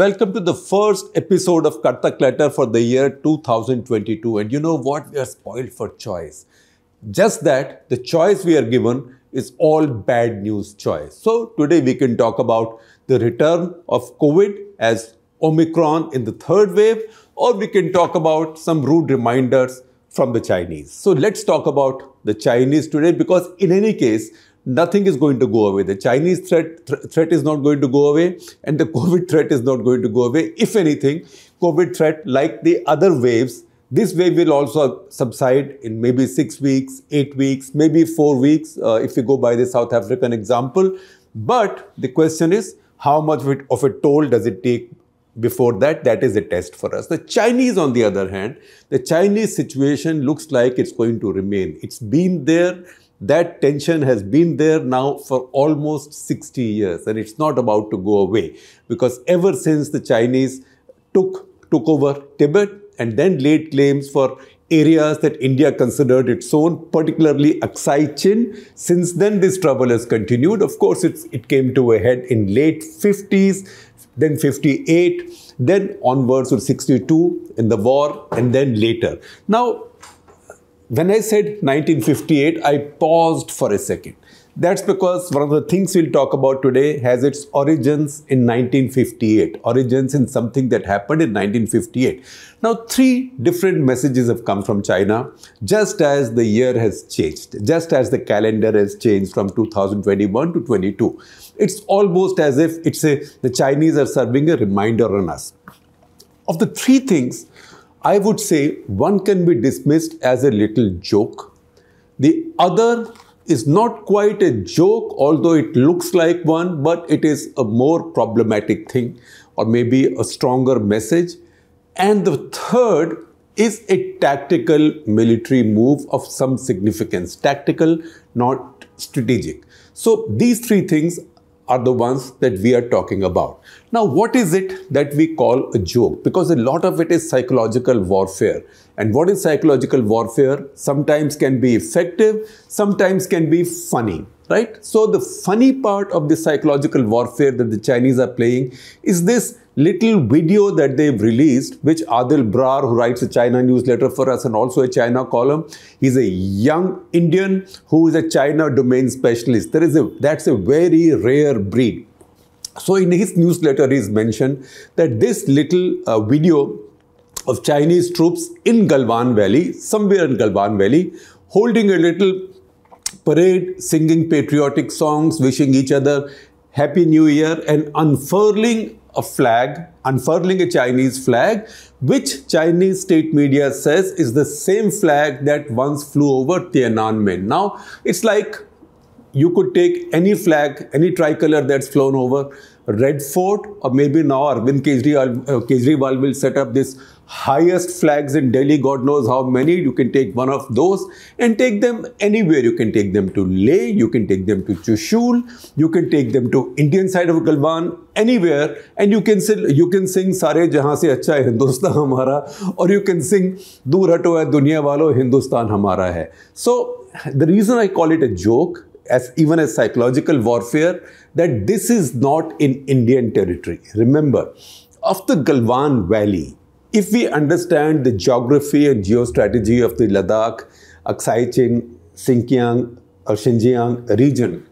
Welcome to the first episode of Cut the Clutter for the year 2022. And you know what? We are spoiled for choice. Just that the choice we are given is all bad news choice. So today we can talk about the return of COVID as Omicron in the third wave, or we can talk about some rude reminders from the Chinese. So let's talk about the Chinese today because in any case, nothing is going to go away. The Chinese threat th threat is not going to go away, and the COVID threat is not going to go away. If anything, COVID threat, like the other waves, this wave will also subside in maybe six weeks, eight weeks, maybe four weeks, uh, if we go by the South African example. But the question is, how much of, it, of a toll does it take before that, that is a test for us. The Chinese, on the other hand, the Chinese situation looks like it's going to remain. It's been there. That tension has been there now for almost 60 years and it's not about to go away because ever since the Chinese took, took over Tibet and then laid claims for areas that India considered its own, particularly Aksai Chin. Since then, this trouble has continued. Of course, it came to a head in late 50s, then 58, then onwards to 62 in the war, and then later. Now, when I said 1958, I paused for a second. That's because one of the things we'll talk about today has its origins in 1958, origins in something that happened in 1958. Now, three different messages have come from China just as the year has changed, just as the calendar has changed from 2021 to 22. It's almost as if it's a, the Chinese are serving a reminder on us. Of the three things, I would say one can be dismissed as a little joke. The other is not quite a joke, although it looks like one, but it is a more problematic thing or maybe a stronger message. And the third is a tactical military move of some significance. Tactical, not strategic. So these three things are the ones that we are talking about. Now, what is it that we call a joke? Because a lot of it is psychological warfare. And what is psychological warfare? Sometimes can be effective, sometimes can be funny, right? So, the funny part of the psychological warfare that the Chinese are playing is this little video that they've released, which Adil Brar, who writes a China newsletter for us and also a China column, he's a young Indian who is a China domain specialist. There is a, that's a very rare breed. So in his newsletter, he's mentioned that this little uh, video of Chinese troops in Galwan Valley, somewhere in Galwan Valley, holding a little parade, singing patriotic songs, wishing each other Happy New Year, and unfurling a flag, unfurling a Chinese flag, which Chinese state media says is the same flag that once flew over Tiananmen. Now, it's like you could take any flag, any tricolor that's flown over Red Fort, or maybe now Arvind Kejriwal, uh, Kejriwal will set up this highest flags in Delhi, God knows how many. You can take one of those and take them anywhere. You can take them to Leh, you can take them to Chushul, you can take them to Indian side of Galwan, anywhere. And you can sing, you can sing Sare Jahan Se Acha Hai Hindustan Hamara or you can sing Dur Hato Hai Duniya Walo Hindustan Hamara Hai. So the reason I call it a joke as even as psychological warfare that this is not in Indian territory. Remember, of the Galwan Valley, If we understand the geography and geostrategy of the Ladakh, Aksai Chin, or Xinjiang region,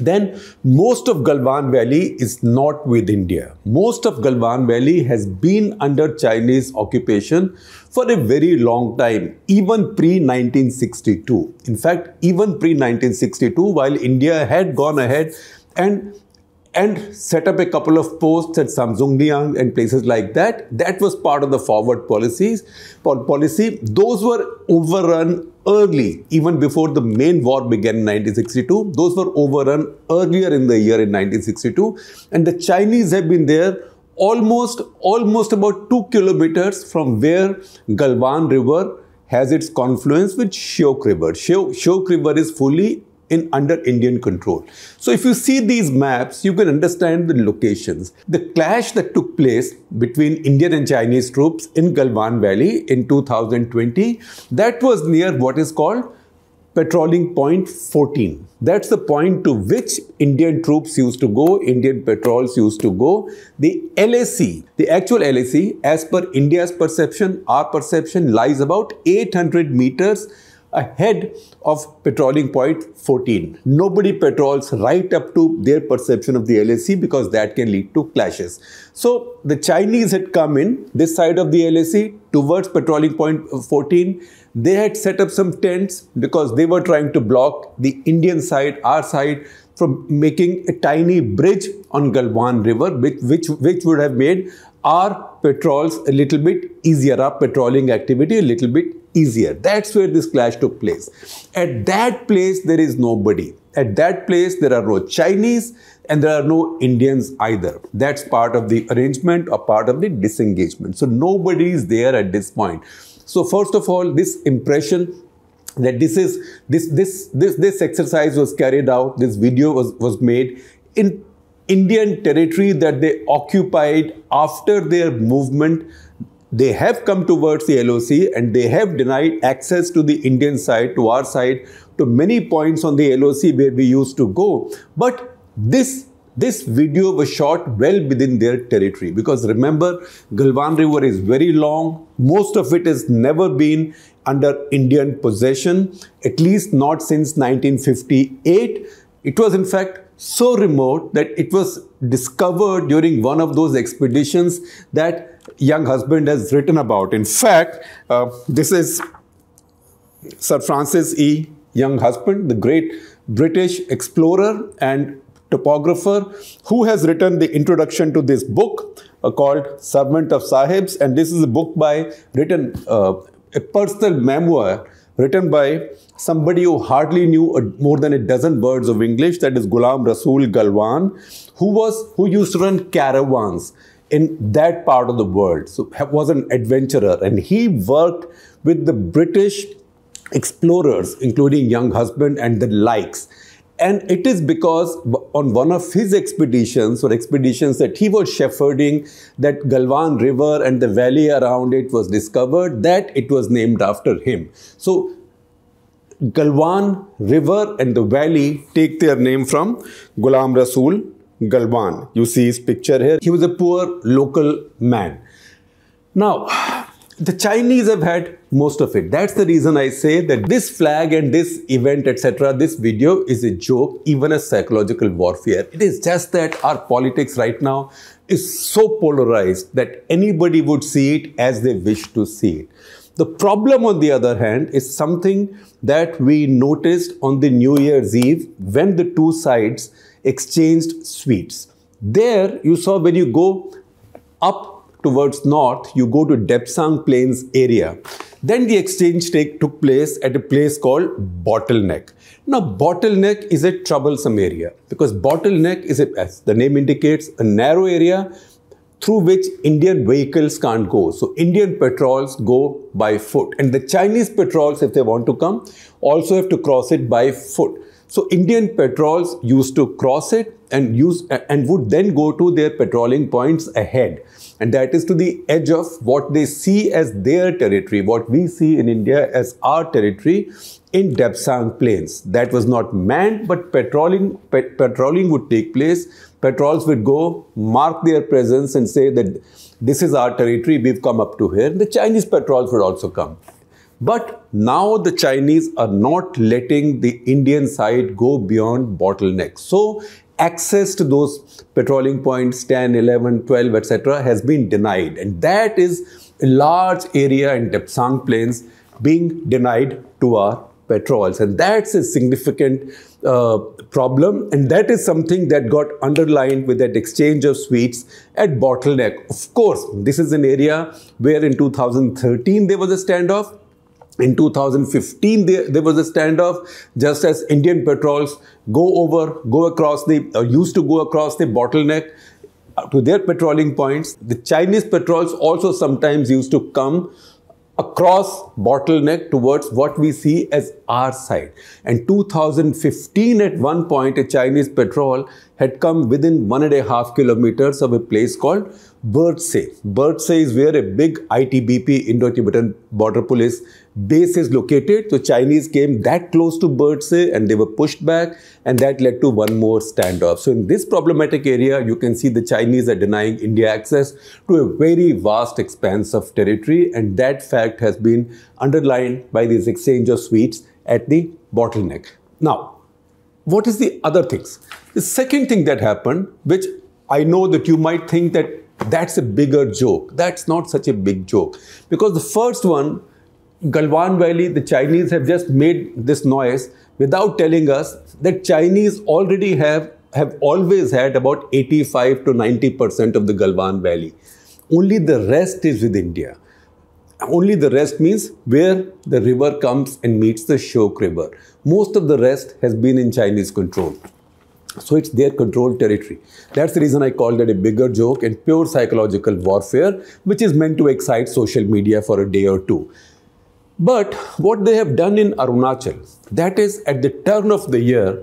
then most of Galwan Valley is not with India. Most of Galwan Valley has been under Chinese occupation for a very long time, even pre 1962. In fact, even pre 1962, while India had gone ahead and and set up a couple of posts at Samsungliang and places like that. That was part of the forward policies policy. Those were overrun early, even before the main war began in 1962. Those were overrun earlier in the year in 1962. And the Chinese have been there almost, almost about two kilometers from where Galwan River has its confluence with Shiok River. Shiok, River is fully in under Indian control. So if you see these maps, you can understand the locations. The clash that took place between Indian and Chinese troops in Galwan Valley in 2020, that was near what is called patrolling point 14. That's the point to which Indian troops used to go, Indian patrols used to go. The LAC, the actual LAC, as per India's perception, our perception lies about 800 meters ahead of patrolling point 14. Nobody patrols right up to their perception of the LAC because that can lead to clashes. So the Chinese had come in this side of the LAC towards patrolling point 14. They had set up some tents because they were trying to block the Indian side, our side, from making a tiny bridge on Galwan River, which, which, which would have made our patrols a little bit easier, our patrolling activity a little bit easier. That's where this clash took place. At that place, there is nobody. At that place, there are no Chinese and there are no Indians either. That's part of the arrangement or part of the disengagement. So nobody is there at this point. So first of all, this impression that this is this this this this exercise was carried out, this video was was made in Indian territory that they occupied after their movement they have come towards the LOC and they have denied access to the Indian side, to our side, to many points on the LOC where we used to go. But this this video was shot well within their territory because remember, Galwan River is very long. Most of it has never been under Indian possession, at least not since 1958. It was in fact so remote that it was discovered during one of those expeditions that young husband has written about. In fact, uh, this is Sir Francis E. Young Husband, the great British explorer and topographer who has written the introduction to this book uh, called Servant of Sahibs. And this is a book by written, uh, a personal memoir written by somebody who hardly knew a, more than a dozen words of English, that is Ghulam Rasool Galwan, who was who used to run caravans in that part of the world. So was an adventurer and he worked with the British explorers, including young husband and the likes. And it is because on one of his expeditions or expeditions that he was shepherding, that Galvan River and the valley around it was discovered, that it was named after him. So Galvan River and the valley take their name from Ghulam Rasul Galban. You see his picture here. He was a poor local man. Now, the Chinese have had most of it. That's the reason I say that this flag and this event, etc., this video is a joke, even a psychological warfare. It is just that our politics right now is so polarized that anybody would see it as they wish to see it. The problem, on the other hand, is something that we noticed on the New Year's Eve when the two sides exchanged sweets. There you saw when you go up towards north, you go to Depsang Plains area. Then the exchange take took place at a place called Bottleneck. Now, Bottleneck is a troublesome area because Bottleneck is, a, as the name indicates, a narrow area through which Indian vehicles can't go. So, Indian patrols go by foot. And the Chinese patrols, if they want to come, also have to cross it by foot. So Indian patrols used to cross it and use and would then go to their patrolling points ahead and that is to the edge of what they see as their territory what we see in india as our territory in debsang plains that was not manned but patrolling patrolling would take place patrols would go mark their presence and say that this is our territory we've come up to here the chinese patrols would also come but now the Chinese are not letting the Indian side go beyond bottlenecks. So access to those patrolling points 10, 11, 12, etc. has been denied. And that is a large area in Depsang Plains being denied to our patrols. And that's a significant uh, problem. And that is something that got underlined with that exchange of sweets at Bottleneck. Of course, this is an area where in 2013 there was a standoff. In 2015, there, there, was a standoff just as Indian patrols go over, go across the, or uh, used to go across the bottleneck uh, to their patrolling points. The Chinese patrols also sometimes used to come across bottleneck towards what we see as our side. And 2015, at one point, a Chinese patrol had come within one and a half kilometers of a place called Birdsay. Birdsay is where a big ITBP, Indo-Tibetan Border Police base is located. So Chinese came that close to Birdsay and they were pushed back and that led to one more standoff. So in this problematic area, you can see the Chinese are denying India access to a very vast expanse of territory and that fact has been underlined by this exchange of sweets at the bottleneck. Now, what is the other things? The second thing that happened, which I know that you might think that that's a bigger joke. That's not such a big joke. Because the first one, Galwan Valley, the Chinese have just made this noise without telling us that Chinese already have, have always had about 85 to 90% of the Galwan Valley. Only the rest is with India. Only the rest means where the river comes and meets the Shok River. Most of the rest has been in Chinese control. So it's their control territory. That's the reason I called it a bigger joke and pure psychological warfare, which is meant to excite social media for a day or two. But what they have done in Arunachal, that is at the turn of the year,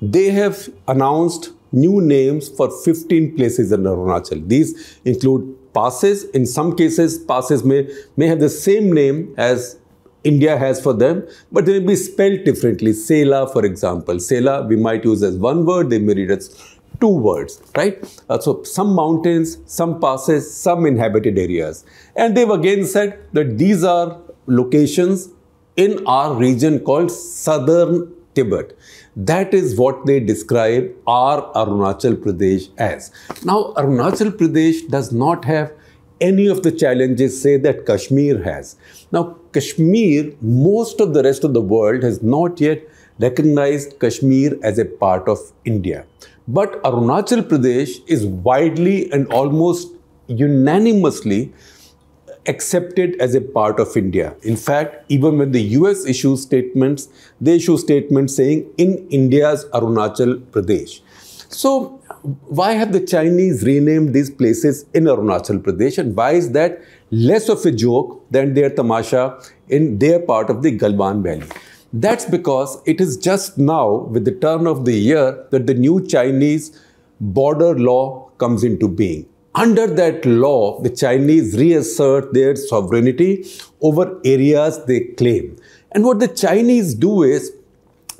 they have announced new names for 15 places in Arunachal. These include passes. In some cases, passes may, may have the same name as India has for them, but they may be spelled differently. Sela, for example. Sela, we might use as one word, they may read as two words, right? Uh, so some mountains, some passes, some inhabited areas. And they've again said that these are locations in our region called southern Tibet. That is what they describe our Arunachal Pradesh as. Now, Arunachal Pradesh does not have any of the challenges, say, that Kashmir has. Now, Kashmir, most of the rest of the world has not yet recognized Kashmir as a part of India. But Arunachal Pradesh is widely and almost unanimously accepted as a part of India. In fact, even when the US issues statements, they issue statements saying in India's Arunachal Pradesh. So why have the Chinese renamed these places in Arunachal Pradesh and why is that less of a joke than their tamasha in their part of the Galwan Valley? That's because it is just now, with the turn of the year, that the new Chinese border law comes into being. Under that law, the Chinese reassert their sovereignty over areas they claim. And what the Chinese do is,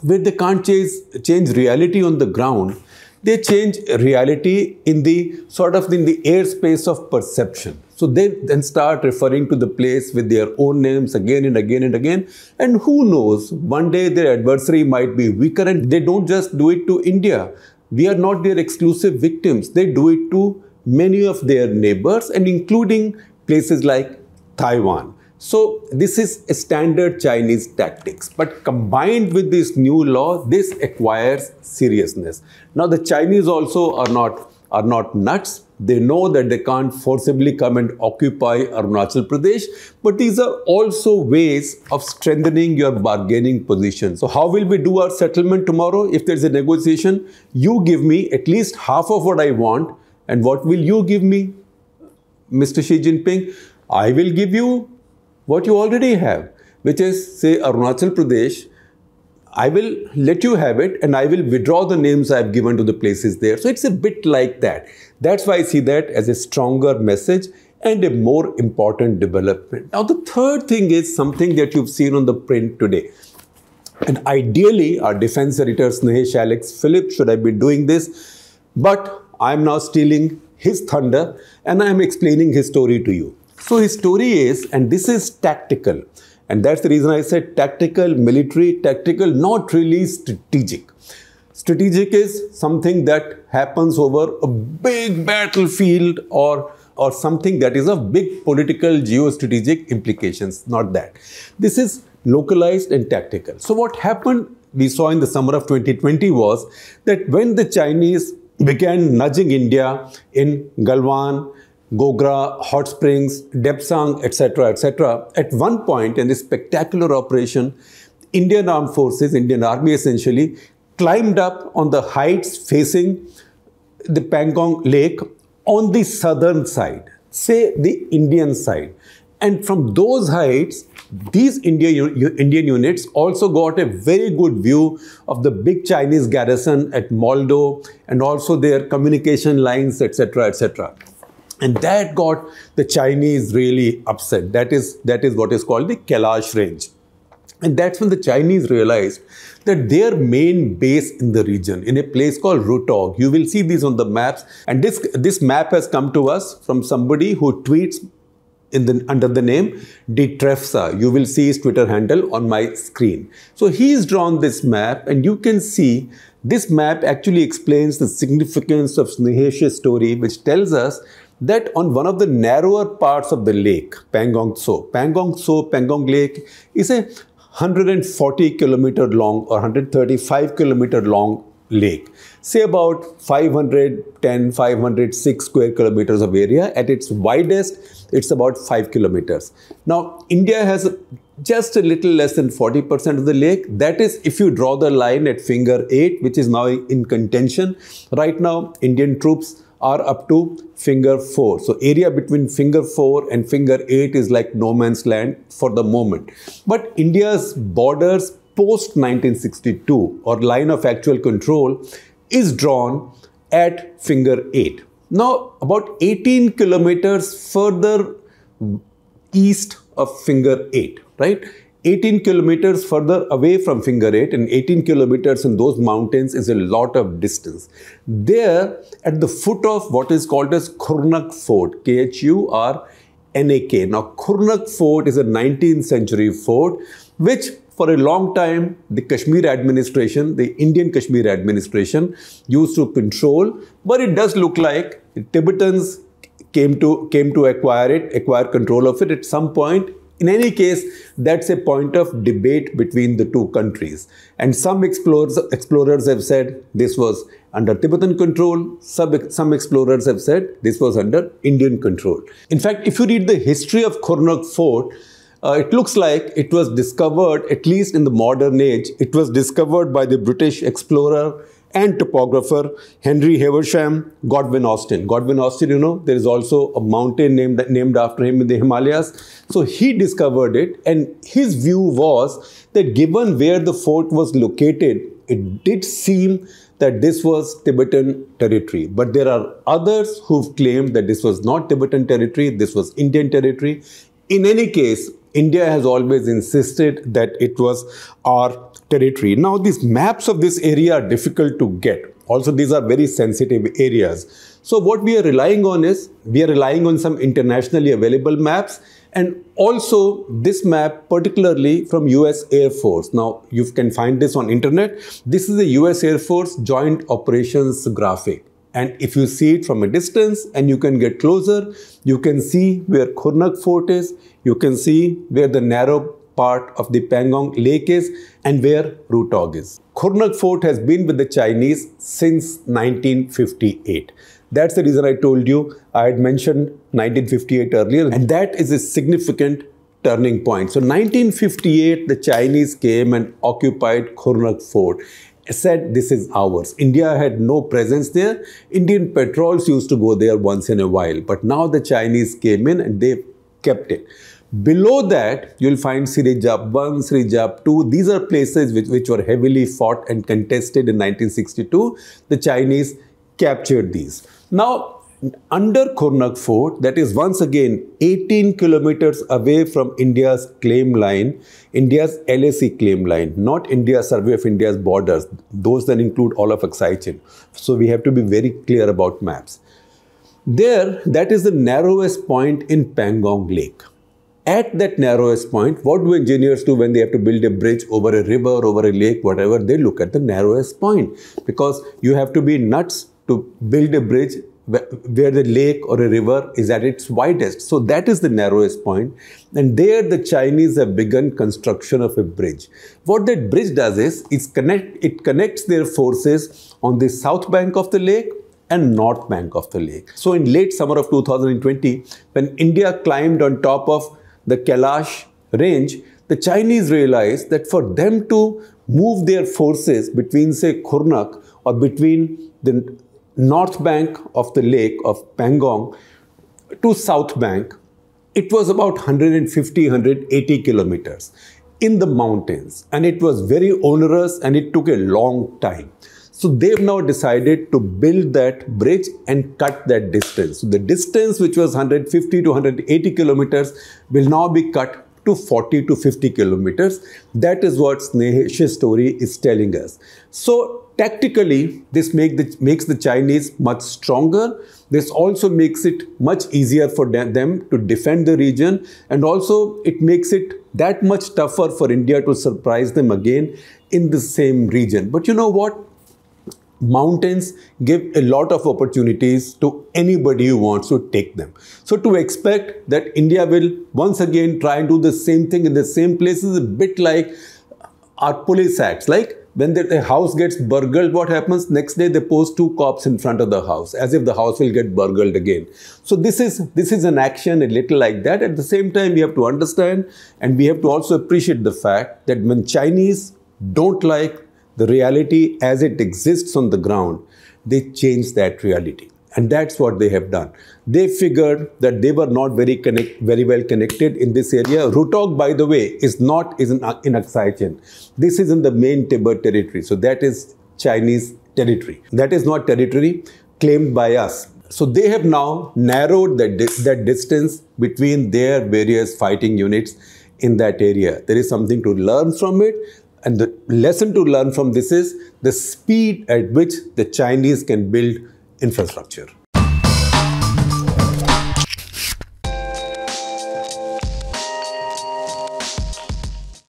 where they can't change, change reality on the ground, they change reality in the sort of in the airspace of perception. So they then start referring to the place with their own names again and again and again. And who knows, one day their adversary might be weaker and they don't just do it to India. We are not their exclusive victims. They do it to many of their neighbors and including places like Taiwan. So this is standard Chinese tactics, but combined with this new law, this acquires seriousness. Now the Chinese also are not, are not nuts. They know that they can't forcibly come and occupy Arunachal Pradesh, but these are also ways of strengthening your bargaining position. So how will we do our settlement tomorrow? If there's a negotiation, you give me at least half of what I want, and what will you give me, Mr. Xi Jinping? I will give you what you already have, which is, say, Arunachal Pradesh. I will let you have it and I will withdraw the names I've given to the places there. So it's a bit like that. That's why I see that as a stronger message and a more important development. Now, the third thing is something that you've seen on the print today. And ideally, our defense editor Snehesh Alex Philip should have been doing this, but I'm now stealing his thunder and I'm explaining his story to you. So his story is, and this is tactical, and that's the reason I said tactical, military, tactical, not really strategic. Strategic is something that happens over a big battlefield or or something that is of big political geostrategic implications, not that. This is localized and tactical. So what happened we saw in the summer of 2020 was that when the Chinese began nudging India in Galwan Gogra, Hot Springs, Debsang, etc., etc. At one point in this spectacular operation, Indian Armed Forces, Indian Army essentially, climbed up on the heights facing the Pangong Lake on the southern side, say the Indian side. And from those heights, these India, Indian units also got a very good view of the big Chinese garrison at Moldo and also their communication lines, etc., etc. And that got the Chinese really upset. That is, that is what is called the Kailash Range. And that's when the Chinese realized that their main base in the region, in a place called Rutog, you will see these on the maps. And this, this map has come to us from somebody who tweets in the, under the name Detrefsa. You will see his Twitter handle on my screen. So he's drawn this map and you can see this map actually explains the significance of Snehesh's story, which tells us that on one of the narrower parts of the lake, Pangong So, Pangong So, Pangong Lake is a 140 kilometer long or 135 kilometer long lake say about 510 506 square kilometers of area at its widest it's about 5 kilometers now india has just a little less than 40% of the lake that is if you draw the line at finger 8 which is now in contention right now indian troops are up to finger 4. So area between finger 4 and finger 8 is like no man's land for the moment. But India's borders post 1962 or line of actual control is drawn at finger 8. Now about 18 kilometers further east of finger 8, right? 18 kilometers further away from finger 8 and 18 kilometers in those mountains is a lot of distance. There at the foot of what is called as Khurnak Fort, K-H-U-R-N-A-K. Now Khurnak Fort is a 19th century fort which for a long time the Kashmir administration, the Indian Kashmir administration used to control but it does look like Tibetans came to came to acquire it, acquire control of it at some point in any case, that's a point of debate between the two countries. And some explorers, explorers have said this was under Tibetan control. Some, some explorers have said this was under Indian control. In fact, if you read the history of Khornag Fort, uh, it looks like it was discovered, at least in the modern age, it was discovered by the British explorer and topographer Henry Haversham Godwin Austen. Godwin Austen, you know, there is also a mountain named, named after him in the Himalayas. So he discovered it and his view was that given where the fort was located, it did seem that this was Tibetan territory. But there are others who've claimed that this was not Tibetan territory, this was Indian territory. In any case, India has always insisted that it was our territory. Now, these maps of this area are difficult to get. Also, these are very sensitive areas. So, what we are relying on is, we are relying on some internationally available maps and also this map particularly from US Air Force. Now, you can find this on internet. This is the US Air Force Joint Operations graphic. And if you see it from a distance and you can get closer, you can see where Khurnak Fort is. You can see where the narrow part of the Pangong Lake is and where Rutog is. Khurnak Fort has been with the Chinese since 1958. That's the reason I told you I had mentioned 1958 earlier, and that is a significant turning point. So 1958, the Chinese came and occupied Khurnak Fort said this is ours. India had no presence there. Indian patrols used to go there once in a while. But now the Chinese came in and they kept it. Below that, you'll find Sirijap 1, Sirijap 2. These are places which, which were heavily fought and contested in 1962. The Chinese captured these. Now, under Kurnak Fort, that is once again 18 kilometers away from India's claim line, India's LAC claim line, not India's survey of India's borders. Those then include all of Aksai Chin. So we have to be very clear about maps. There, that is the narrowest point in Pangong Lake. At that narrowest point, what do engineers do when they have to build a bridge over a river, over a lake, whatever? They look at the narrowest point because you have to be nuts to build a bridge where the lake or a river is at its widest. So that is the narrowest point. And there the Chinese have begun construction of a bridge. What that bridge does is, connect, it connects their forces on the south bank of the lake and north bank of the lake. So in late summer of 2020, when India climbed on top of the Kailash range, the Chinese realized that for them to move their forces between say Kurnak or between the north bank of the lake of Pangong to south bank, it was about 150, 180 kilometers in the mountains and it was very onerous and it took a long time. So they've now decided to build that bridge and cut that distance. So the distance which was 150 to 180 kilometers will now be cut to 40 to 50 kilometers. That is what Snehesh's story is telling us. So tactically, this make the, makes the Chinese much stronger. This also makes it much easier for them to defend the region. And also it makes it that much tougher for India to surprise them again in the same region. But you know what? mountains give a lot of opportunities to anybody who wants to take them. So to expect that India will once again try and do the same thing in the same place is a bit like our police acts. Like when the house gets burgled, what happens? Next day they post two cops in front of the house as if the house will get burgled again. So this is, this is an action a little like that. At the same time, we have to understand and we have to also appreciate the fact that when Chinese don't like the reality as it exists on the ground, they changed that reality. And that's what they have done. They figured that they were not very connect, very well connected in this area. Rutog, by the way, is not is in, in Chin. This is in the main Tibet territory. So that is Chinese territory. That is not territory claimed by us. So they have now narrowed that, that distance between their various fighting units in that area. There is something to learn from it. And the lesson to learn from this is the speed at which the Chinese can build infrastructure.